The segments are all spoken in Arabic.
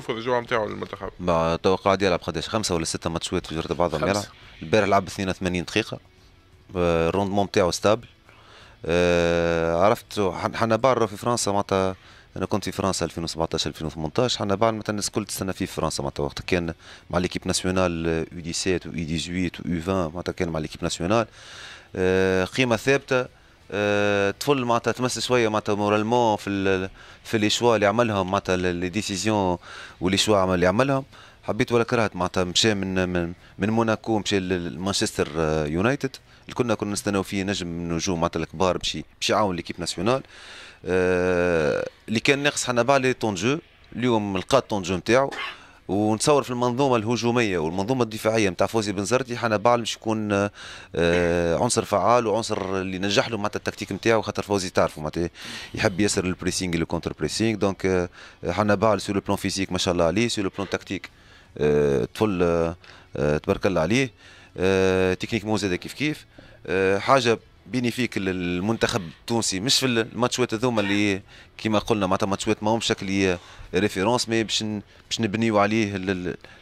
شوف الرجوع نتاعو للمنتخب ما توقع قاعد يلعب قداش خمسه ولا سته ماتشات في جرد بعضهم يلعب البارح لعب 82 دقيقه آه، الروندمون نتاعو ستابل آه عرفت حنا بار في فرنسا معناتها انا كنت في فرنسا 2017 2018 حنا بعد معناتها الناس الكل تستنى فيه في فرنسا معناتها وقت كان مع ليكيب ناسيونال او آه، 17 و او 18 و او 20 معناتها كان مع ليكيب ناسيونال آه، قيمه ثابته تفل آه، معناتها تمس شويه معناتها مورالمون في في لي شوا اللي عملهم معناتها لي ديسيزيون ولي شوا اللي عملهم حبيت ولا كرهت معناتها مشى من من, من موناكو مشى لمانشستر آه، يونايتد اللي كنا كنا نستناو فيه نجم من النجوم معناتها الكبار باش باش يعاون ليكيب ناسيونال آه، اللي كان ناقص حنا لي طون جو اليوم لقى الطون جو نتاعو ونتصور في المنظومه الهجوميه والمنظومه الدفاعيه نتاع فوزي بن زرتي حنا بعل مش يكون آه، عنصر فعال وعنصر اللي نجح له معناتها التكتيك نتاعو خاطر فوزي تعرفوا معناتها يحب ياسر البريسينغ الكونتر بريسينغ دونك آه، حنا بعل سو لو بلون فيزيك ما شاء الله عليه سو لو بلون تكتيك آه، طفل تبارك الله عليه تكنيك مو زاد كيف كيف حاجه بينيفيك للمنتخب التونسي مش في الماتشات هذوما اللي كما قلنا معناتها ماتشات ماهمش شكل ريفيرونس مي باش باش نبنيو عليه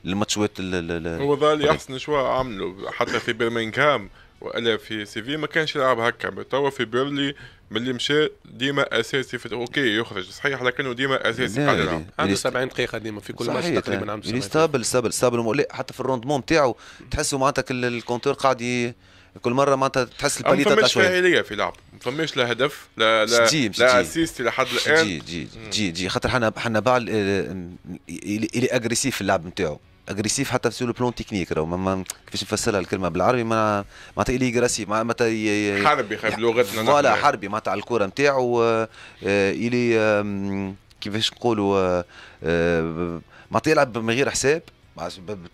الماتشات هو ظهر احسن شوى عملوا حتى في برمنغهام والا في سيفي ما كانش يلعب هكا توا في بيرلي ملي مشى ديما اساسي في اوكي يخرج صحيح لكنه ديما اساسي قاعد يلعب عنده 70 دقيقه ديما في كل ماتش تقريبا عنده 70 ستابل ستابل ستابل حتى في الروندمون نتاعو تحسه معناتها الكونتور قاعد كل مره معناتها تحس تاع شويه فماش في لعب ما فماش لا هدف لا لا جديد لا اسيست لحد الان جي جي جي جي خاطر حنا حنا باع اللي اجريسيف في اللعب نتاعو اجريسيف حتى في لو بلون تكنيك راه ما كيفاش نفسرها الكلمه بالعربي ما معناتها اللي ما معناتها حربي خايف لغتنا فوالا حربي معناتها على الكره نتاعو اللي آه، آه، كيفاش نقولوا آه، معناتها يلعب من غير حساب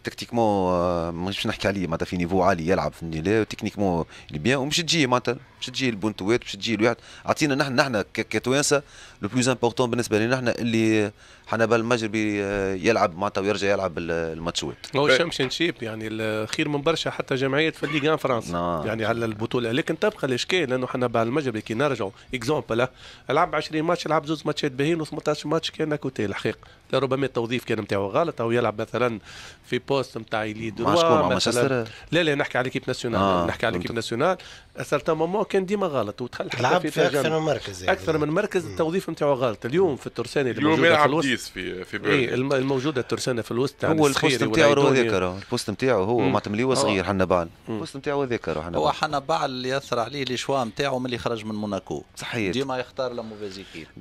تكتيكمون مش نحكي عليه معناتها في نيفو عالي يلعب في لا تكنيكمون اللي بيان ومش تجي معناتها مش تجي البونتوات مش تجي الواحد عطينا نحن نحن كتوانسه لو بلوز امبورتون بالنسبه لنا نحن اللي حنبال المجربي يلعب معناتها ويرجع يلعب الماتشات. هو شيب يعني خير من برشا حتى جمعيات في ان فرنسا يعني على البطوله لكن تبقى الاشكال انه حنبال المجربي كي نرجعوا اكزومبل لعب 20 ماتش لعب زوز ماتشات باهين و18 ماتش كان كوتي الحقيقه لربما التوظيف كان نتاعو غلط او يلعب مثلا في بوست نتاع ايلي دو مع مانشستر لا لا نحكي على ليكيب ناسيونال آه. نحكي على ليكيب ناسيونال سارتان مومون كان ديما غلط وتخلى لعب في اكثر من مركز يعني. اكثر من مركز التوظيف نتاعو غلط اليوم في الترسانه اللي اليوم يلعب في الوسط في في إيه الموجوده الترسانه في الوسط هو البوست نتاعو راهو ذاك البوست نتاعو هو معناتها ملي هو صغير آه. حنبال البوست نتاعو هذاك راهو حنبال هو حنبال اللي اثر عليه الشوا نتاعو ملي خرج من موناكو صحيح ديما يختار لا موفيز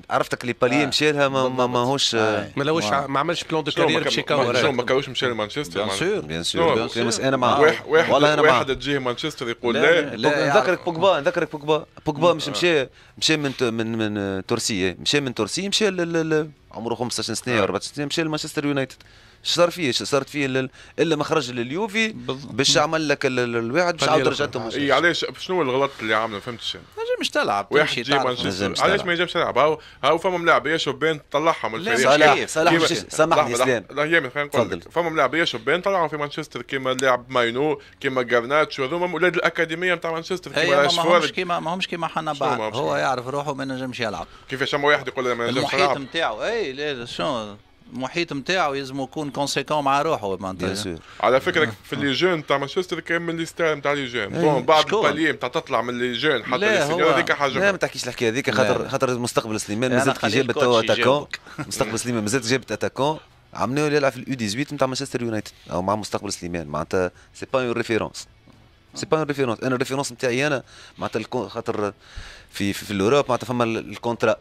عرفتك لي بالي آه. مشى لها ما ماهوش آه. ما لهوش ما عملش بلون دو كارير باش يكور ما كاوش مشى لمانشستر بيان سور بيان سور انا معاه والله انا معاه واحد تجيه مانشستر يقول لا ذكرك بوجبا ذكرك بوجبا بوجبا مش مشى مشى من من من تورسي مشى من تورسي مشى عمره 15 سنه 14 آه. سنه مشى لمانشستر يونايتد شو صار فيه شو صارت فيه لل... الا ما خرج لليوفي باش عمل لك الواحد باش عاود رجعته علاش شنو الغلط اللي عامله فهمتش انا مش تلعب واحد جي مانشستر علاش ما يجيبش يلعب هاو هاو فما ملاعبيه شبان طلعهم من الفريق صلاح صلاح سامحني اسلام لا يامن خلينا نقول لك فما ملاعبيه شبان طلعهم في مانشستر كيما اللاعب ماينو كيما جرناتشو هذوما اولاد الاكاديميه نتاع مانشستر كيما راشفورد ما همش كيما ما كيما حنا بعض هو يعرف روحه ما ينجمش يلعب كيفاش اما واحد يقول لك ما ينجمش يلعب المحيط نتاعو اي لا شنو المحيط نتاعو يلزم يكون كونسيكون مع روحه معناتها على فكره أه. في لي جون تاع مانشستر كان من لي ستار نتاع لي جون بون إيه. بعد الباليه نتاع تطلع من لي جون حتى لي سينيور هذيك حاجه لا ما تحكيش الحكايه هذيك خاطر خاطر مستقبل سليمان مازالت كي جابت تو اتاكون مستقبل سليمان مازالت جابت اتاكون عمنا يلعب في الاو 18 نتاع مانشستر يونايتد او مع مستقبل سليمان معناتها سي با اون ريفيرونس سي با اون ريفيرونس انا الريفيرونس نتاعي انا معناتها خاطر في في, في الاوروب معناتها فما الكونترا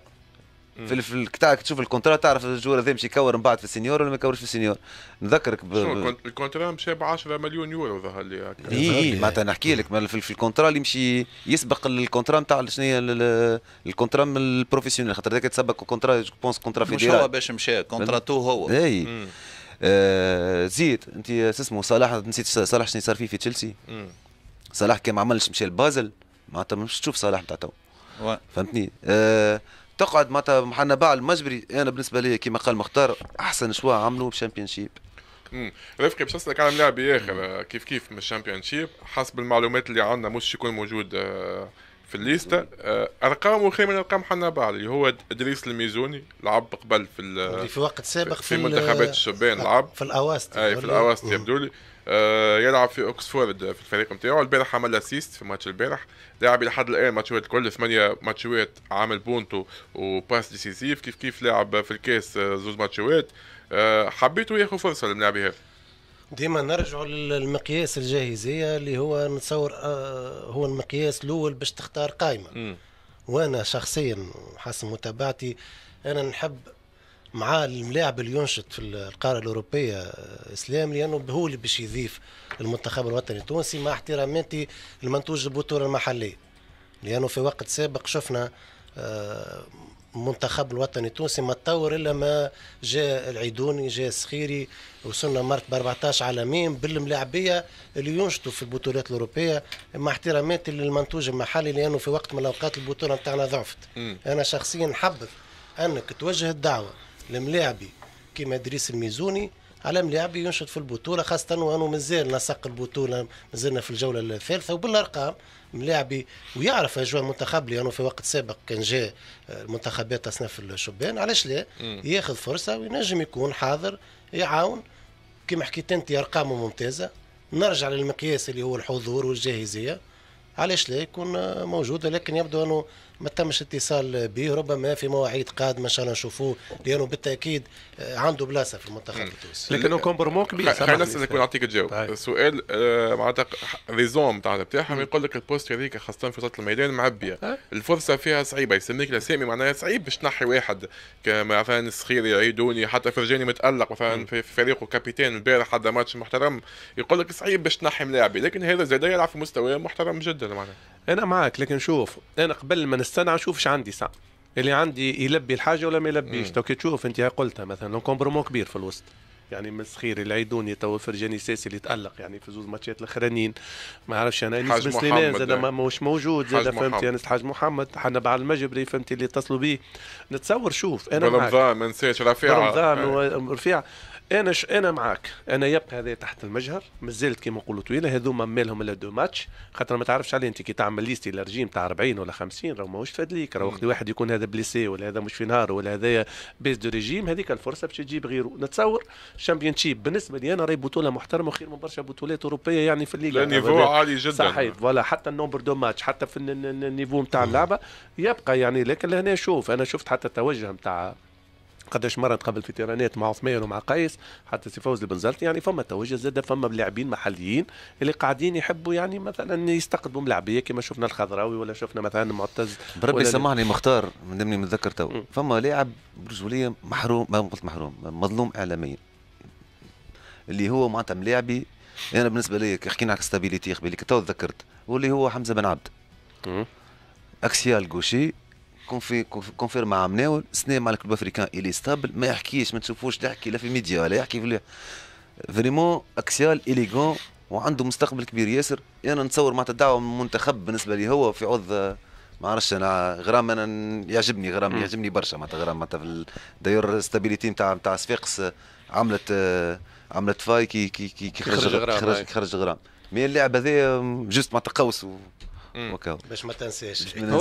في, في القطاع تشوف الكونترا تعرف الجوار هذا مش يكور من بعد في السينيور ولا ما يكورش في السينيور نذكرك ب... الكونترا مشى ب 10 مليون يورو ظهر لي هكا اي إيه، معناتها نحكي لك في الكونترا اللي يمشي يسبق الكونترا نتاع شنو هي الكونترا من البروفيسيونيل خاطر هذاك تسبق الكونترا جو بونس كونترا في مش هو باش مشى كونترا تو هو اي آه، زيد انت اسمه صلاح نسيت صلاح شنو صار فيه في تشيلسي صلاح كان ما عملش مشى لبازل معناتها مش تشوف صلاح نتاع تو فهمتني آه تقعد معناتها محنا باع المجبري انا بالنسبه لي كما قال مختار احسن شوا عملوا بشامبيون شيب رفقي باش نسالك على لاعب اخر كيف كيف من الشامبيون شيب حسب المعلومات اللي عندنا مش يكون موجود آه، في الليستا آه، ارقام خير من ارقام حنا باع اللي هو ادريس الميزوني لعب قبل في في وقت سابق في, في منتخبات الشبان لعب في الاواسط اي في الاواسط يبدو لي آه، يلعب في اوكسفورد في الفريق نتاعو البارح عمل اسيست في ماتش البارح لاعب الى الان ماتشات كل ثمانيه ماتشات عامل بونتو وباس ديسيسيف كيف كيف لاعب في الكاس آه، زوز ماتشات آه، حبيته ياخذ فرصه للاعب هذا ديما نرجع للمقياس الجاهزيه اللي هو نتصور هو المقياس الاول باش تختار قائمه وانا شخصيا حسب متابعتي انا نحب مع الملاعب اللي ينشط في القاره الاوروبيه آه، اسلام لانه هو اللي باش يضيف المنتخب الوطني التونسي مع احتراماتي المنتوج البطوله المحليه لانه في وقت سابق شفنا المنتخب آه، الوطني التونسي ما تطور الا ما جاء العيدوني جاء السخيري وصلنا مرت ب 14 عالميا بالملاعبيه اللي ينشطوا في البطولات الاوروبيه مع احتراماتي للمنتوج المحلي لانه في وقت من الاوقات البطوله نتاعنا ضعفت انا شخصيا نحبذ انك توجه الدعوه الملاعبي كيما ادريس الميزوني على ملاعبي ينشط في البطوله خاصه وانه مازال نسق البطوله مازلنا في الجوله الثالثه وبالارقام ملاعبي ويعرف اجواء المنتخب لانه في وقت سابق كان جاء آه، المنتخبات تصنيف الشبان علاش لا ياخذ فرصه وينجم يكون حاضر يعاون كما حكيت انت ارقامه ممتازه نرجع للمقياس اللي هو الحضور والجاهزيه علاش لا يكون آه، موجود لكن يبدو انه ما تمش اتصال به ربما في مواعيد قادمه ان شاء الله نشوفوه لانه بالتاكيد آه، عنده بلاصه في المنتخب التونسي لكن كومبرمون كبير خلينا نسالك ونعطيك تجاوب السؤال طيب. آه، معناتها ريزون تاع بتاعهم يقول لك البوست هذيك خاصه في وسط الميدان معبيه الفرصه فيها صعيبه يسميك لسامي معناها صعيب باش تنحي واحد مثلا صغير يعيدوني حتى فرجاني متالق مثلا في فريقه كابيتان البارح حدا ماتش محترم يقول لك صعيب باش تنحي ملاعبي لكن هذا زاد يلعب في مستوى محترم جدا معناها انا معاك لكن شوف انا قبل ما نستنى نشوف ايش عندي ساعه اللي عندي يلبي الحاجه ولا ما يلبيش تو كي تشوف انت قلتها مثلا كومبرومو كبير في الوسط يعني من الصخير اللي عيدوني تو فرجاني ساسي اللي تالق يعني في زوز ماتشات الاخرانيين ما عرفش انا انيس سليمان زاد مش موجود زاد فهمت انس الحاج محمد حنا بعد المجبري فهمت اللي اتصلوا به نتصور شوف انا رمضان ما نساش رفيع رمضان آه. ورفيع انا ش... انا معاك انا يبقى هذا تحت المجهر مازالت كيما نقولوا طويله هذوما مالهم الا دو ماتش خاطر ما تعرفش عليه انت كي تعمل ليستي الرجيم تاع 40 ولا 50 راه ماهوش فاد ليك راه واحد يكون هذا بليسي ولا هذا مش في نهار ولا هذا بيز دو ريجيم هذيك الفرصه باش تجيب غيره نتصور الشامبيون شيب بالنسبه لي انا راهي بطوله محترمه خير من برشا بطولات اوروبيه يعني في الليغا نيفو عالي جدا صحيح فوالا حتى النومبر دو ماتش حتى في النيفو نتاع اللعبه يبقى يعني لكن لهنا شوف انا شفت حتى التوجه نتاع قداش مره تقابل في تيرانات مع عثمان ومع قيس حتى سي فوز البنزلتي يعني فما توجه زاد فما لاعبين محليين اللي قاعدين يحبوا يعني مثلا يستقطبوا ملاعبيه كما شفنا الخضراوي ولا شفنا مثلا معتز بربي سمعني مختار من ضمن متذكر تو فما لاعب برجوليه محروم ما قلت محروم مظلوم اعلاميا اللي هو معناتها ملاعبي انا يعني بالنسبه لي حكينا على ستابيليتي قبل تو تذكرت واللي هو حمزه بن عبد اكسيال جوشي كونفي كونفير مع مناول سنا مع الكلوب افريكان الي ستابل ما يحكيش ما تشوفوش تحكي لا في ميديا ولا يحكي في فريمون اكسيال اليغون وعنده مستقبل كبير ياسر انا يعني نتصور معناتها الدعوه من منتخب بالنسبه لي هو في عوض ما عرفش انا غرام انا يعجبني غرام يعجبني برشا معناتها غرام معناتها داير ستابيليتي نتاع نتاع صفاقس عملت عملت فاي كي كي كي, كي خرج غرام خرج, خرج غرام مي اللاعب هذا جوست معناتها قوس وكاو باش ما تنساش